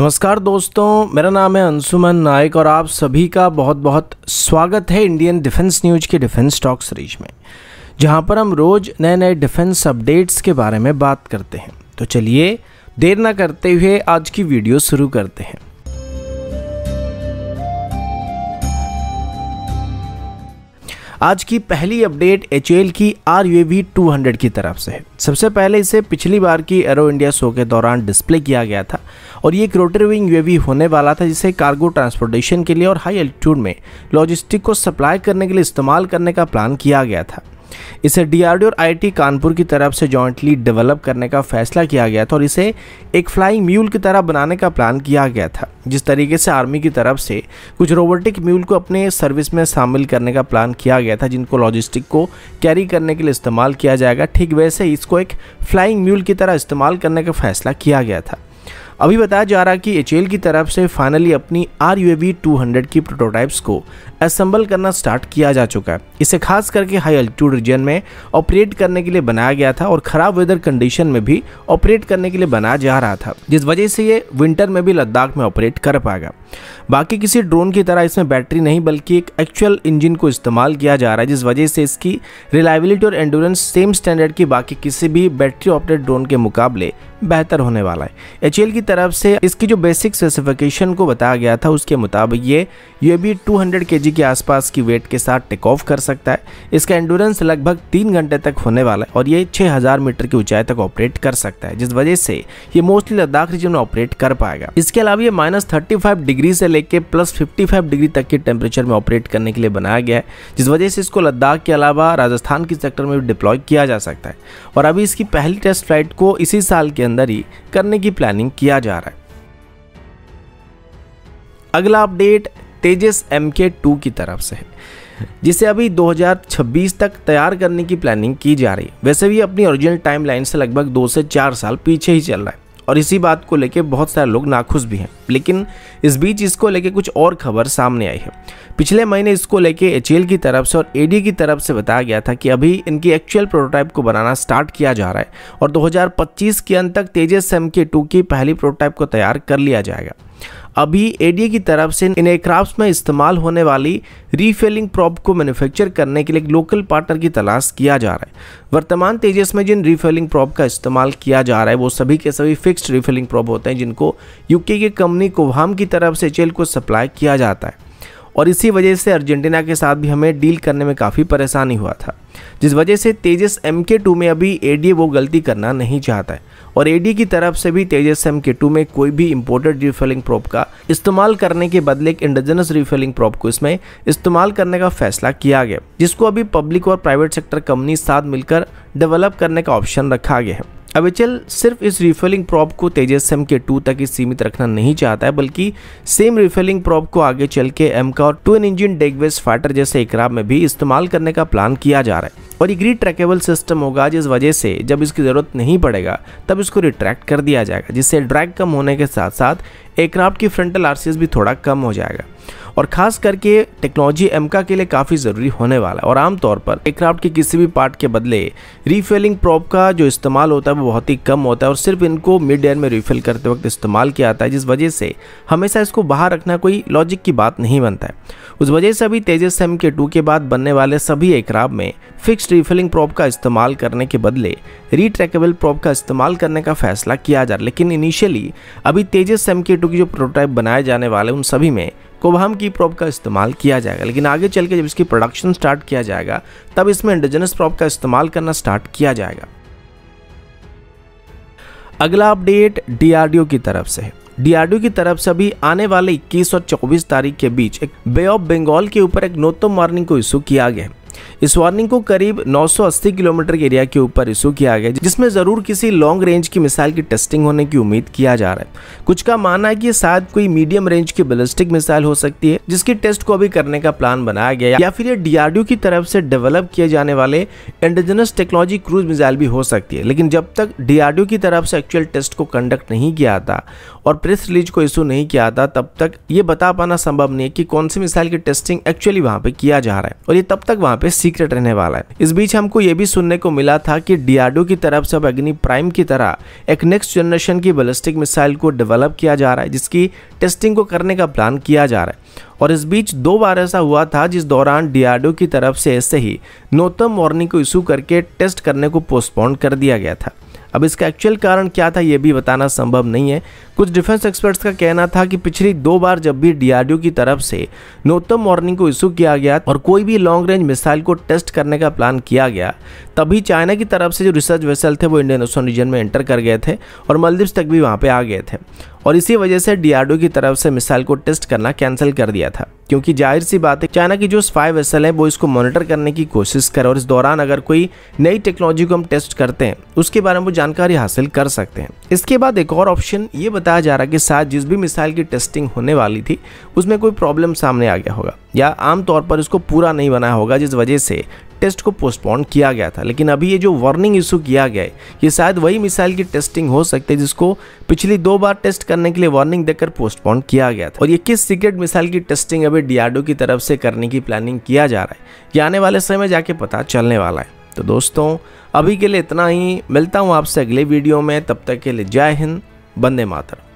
नमस्कार दोस्तों मेरा नाम है अंशुमन नायक और आप सभी का बहुत बहुत स्वागत है इंडियन डिफेंस न्यूज के डिफेंस टॉक सीरीज में जहां पर हम रोज नए नए डिफेंस अपडेट्स के बारे में बात करते हैं तो चलिए देर ना करते हुए आज की वीडियो शुरू करते हैं आज की पहली अपडेट एच की आर यू टू की तरफ से है सबसे पहले इसे पिछली बार की एरो इंडिया शो के दौरान डिस्प्ले किया गया था और ये एक रोटर विंग यू होने वाला था जिसे कार्गो ट्रांसपोर्टेशन के लिए और हाई एल्टीट्यूड में लॉजिस्टिक को सप्लाई करने के लिए इस्तेमाल करने का प्लान किया गया था इसे डी और आई कानपुर की तरफ से जॉइंटली डेवलप करने का फैसला किया गया था और इसे एक फ्लाइंग म्यूल की तरह बनाने का प्लान किया गया था जिस तरीके से आर्मी की तरफ से कुछ रोबोटिक म्यूल को अपने सर्विस में शामिल करने का प्लान किया गया था जिनको लॉजिस्टिक को कैरी करने के लिए इस्तेमाल किया जाएगा ठीक वैसे इसको एक फ्लाइंग म्यूल की तरह इस्तेमाल करने का फैसला किया गया था अभी बताया जा रहा है कि एच की तरफ से फाइनली अपनी आर यू हंड्रेड की प्रोटोटाइप्स को असम्बल करना स्टार्ट किया जा चुका है इसे खास करके हाई अल्टीट्यूड रीजन में ऑपरेट करने के लिए बनाया गया था और ख़राब वेदर कंडीशन में भी ऑपरेट करने के लिए बनाया जा रहा था जिस वजह से ये विंटर में भी लद्दाख में ऑपरेट कर पाएगा बाकी किसी ड्रोन की तरह इसमें बैटरी नहीं बल्कि एक एक्चुअल इंजन को इस्तेमाल किया जा रहा है जिस वजह से इसकी रिलायबिलिटी और एंडोरेंस सेम स्टैंडर्ड की बाकी किसी भी बैटरी ऑपरेट ड्रोन के मुकाबले बेहतर होने वाला है एच की तरफ से इसकी जो बेसिक स्पेसिफिकेशन को बताया गया था उसके मुताबिक ये ये भी 200 हंड्रेड के आसपास की वेट के साथ टेक ऑफ कर सकता है इसका एंडोरेंस लगभग तीन घंटे तक होने वाला है और ये हजार मीटर की ऊंचाई तक ऑपरेट कर सकता है जिस वजह से ये मोस्टली लद्दाख रीजन में ऑपरेट कर पाएगा इसके अलावा ये माइनस थर्टी डिग्री से लेकर प्लस फिफ्टी डिग्री तक के टेम्परेचर में ऑपरेट करने के लिए बनाया गया है जिस वजह से इसको लद्दाख के अलावा राजस्थान के सेक्टर में भी डिप्लॉय किया जा सकता है और अभी इसकी पहली टेस्ट फ्लाइट को इसी साल के अंदर ही करने की प्लानिंग किया किया जा रहा है अगला update Tejas M K two की तरफ से है जिसे अभी 2026 तक तैयार करने की प्लानिंग की जा रही है वैसे भी अपनी ओरिजिनल टाइमलाइन से लगभग दो से चार साल पीछे ही चल रहा है और इसी बात को लेकर बहुत सारे लोग नाखुश भी हैं लेकिन इस बीच इसको लेकर कुछ और खबर सामने आई है पिछले महीने इसको लेके एच की तरफ से और ए की तरफ से बताया गया था कि अभी इनकी एक्चुअल प्रोटोटाइप को बनाना स्टार्ट किया जा रहा है और 2025 के अंत तक तेजस सेम के टू की पहली प्रोटोटाइप को तैयार कर लिया जाएगा अभी एडीए की तरफ से इन एयरक्राफ्ट में इस्तेमाल होने वाली रीफिलिंग प्रॉप को मैन्युफैक्चर करने के लिए एक लोकल पार्टनर की तलाश किया जा रहा है वर्तमान तेजस में जिन रीफिलिंग प्रॉप का इस्तेमाल किया जा रहा है वो सभी के सभी फिक्स्ड रीफिलिंग प्रॉप होते हैं जिनको यूके की कंपनी कोवाम की तरफ से चेल को सप्लाई किया जाता है और इसी वजह से अर्जेंटीना के साथ भी हमें डील करने में काफ़ी परेशानी हुआ था जिस वजह से तेजस एम में अभी ए वो गलती करना नहीं चाहता है और एडी की तरफ से भी तेजस एम के टू में कोई भी इम्पोर्टेड रिफिलिंग प्रोप का इस्तेमाल करने के बदले एक इंडिजिनस रिफिलिंग प्रोप को इसमें इस्तेमाल करने का फैसला किया गया जिसको अभी पब्लिक और प्राइवेट सेक्टर कंपनी साथ मिलकर डेवलप करने का ऑप्शन रखा गया है अब अवेचल सिर्फ इस रिफिलिंग प्रॉप को तेजस एम के टू तक ही सीमित रखना नहीं चाहता है बल्कि सेम रिफिलिंग प्रॉप को आगे चल के एम का और ट्विन इंजन डेगवेज फाइटर जैसे इकराब में भी इस्तेमाल करने का प्लान किया जा रहा है और ये ट्रैकेबल सिस्टम होगा जिस वजह से जब इसकी ज़रूरत नहीं पड़ेगा तब इसको रिट्रैक्ट कर दिया जाएगा जिससे ड्रैग कम होने के साथ साथ एयरक्राफ्ट की फ्रंटल आरसीएस भी थोड़ा कम हो जाएगा और खास करके टेक्नोलॉजी एमका के लिए काफ़ी ज़रूरी होने वाला है और आमतौर पर एयरक्राफ्ट के किसी भी पार्ट के बदले रीफिलिंग प्रॉप का जो इस्तेमाल होता है वो बहुत ही कम होता है और सिर्फ इनको मिड एयर में रिफिल करते वक्त इस्तेमाल किया जाता है जिस वजह से हमेशा इसको बाहर रखना कोई लॉजिक की बात नहीं बनता है उस वजह से अभी तेजस एम के टू के बाद बनने वाले सभी एयरक्राफ्ट में फिक्स रिफिलिंग प्रॉप का इस्तेमाल करने के बदले रीट्रैकेबल प्रॉप का इस्तेमाल करने का फैसला किया जा रहा है लेकिन इनिशियली अभी तेजस एम के टू की जो प्रोटोटाइप बनाए जाने वाले उन सभी में कोबहम की प्रॉप का इस्तेमाल किया जाएगा लेकिन आगे चल के जब इसकी प्रोडक्शन स्टार्ट किया जाएगा तब इसमें इंडिजनस प्रॉप का इस्तेमाल करना स्टार्ट किया जाएगा अगला अपडेट डीआरडीओ की तरफ से है डीआरडीओ की तरफ से अभी आने वाले 21 और 24 तारीख के बीच एक बे ऑफ बंगाल के ऊपर एक नोटो वार्निंग को इशू किया गया है इस वार्निंग को करीब 980 किलोमीटर के एरिया के ऊपर इशू किया गया जिसमें ज़रूर किसी लॉन्ग रेंज की मिसाइल की टेस्टिंग होने की उम्मीद किया जा रहा है कुछ का मानना है कि शायद कोई मीडियम रेंज की बैलिस्टिक मिसाइल हो सकती है जिसकी टेस्ट को अभी करने का प्लान बनाया गया या फिर ये डीआरडीओ की तरफ से डेवलप किए जाने वाले इंडिजिनस टेक्नोलॉजी क्रूज मिसाइल भी हो सकती है लेकिन जब तक डीआरडीओ की तरफ से एक्चुअल टेस्ट को कंडक्ट नहीं किया था और प्रेस रिलीज को इशू नहीं किया था तब तक ये बता पाना संभव नहीं है कि कौन सी मिसाइल की टेस्टिंग एक्चुअली वहां पर किया जा रहा है और ये तब तक वहाँ पे सीक्रेट रहने वाला है इस बीच हमको ये भी सुनने को मिला था कि डियाडो की तरफ से अब अग्नि प्राइम की तरह एक नेक्स्ट जनरेशन की बलिस्टिक मिसाइल को डेवलप किया जा रहा है जिसकी टेस्टिंग को करने का प्लान किया जा रहा है और इस बीच दो बार ऐसा हुआ था जिस दौरान डियाडो की तरफ से ऐसे ही नोतम वार्निंग को इशू करके टेस्ट करने को पोस्टपोन कर दिया गया था अब इसका एक्चुअल कारण क्या था यह भी बताना संभव नहीं है कुछ डिफेंस एक्सपर्ट्स का कहना था कि पिछली दो बार जब भी डीआरडीओ की तरफ से नोतम वार्निंग को इशू किया गया और कोई भी लॉन्ग रेंज मिसाइल को टेस्ट करने का प्लान किया गया तभी चाइना की तरफ से जो रिसर्च वेसल थे वो इंडियन ओशन रीजन में एंटर कर गए थे और मालदीव्स तक भी वहाँ पर आ गए थे और इसी वजह से डीआरडीओ की तरफ से मिसाइल को टेस्ट करना कैंसिल कर दिया था क्योंकि जाहिर सी बात है चाइना की जो स्पाई वेसल है वो इसको मॉनिटर करने की कोशिश करे और इस दौरान अगर कोई नई टेक्नोलॉजी को हम टेस्ट करते हैं उसके बारे में वो जानकारी हासिल कर सकते हैं इसके बाद एक और ऑप्शन ये बताया जा रहा है कि शायद जिस भी मिसाइल की टेस्टिंग होने वाली थी उसमें कोई प्रॉब्लम सामने आ गया होगा या आमतौर पर इसको पूरा नहीं बनाया होगा जिस वजह से टेस्ट को पोस्टपोन किया गया था लेकिन अभी ये जो वार्निंग इशू किया गया है ये शायद वही मिसाइल की टेस्टिंग हो सकती है जिसको पिछली दो बार टेस्ट करने के लिए वार्निंग देकर पोस्टपोन किया गया था और ये किस सीक्रेट मिसाइल की टेस्टिंग अभी डीआरडो की तरफ से करने की प्लानिंग किया जा रहा है ये आने वाले समय जाके पता चलने वाला है तो दोस्तों अभी के लिए इतना ही मिलता हूँ आपसे अगले वीडियो में तब तक के लिए जय हिंद बंदे मातर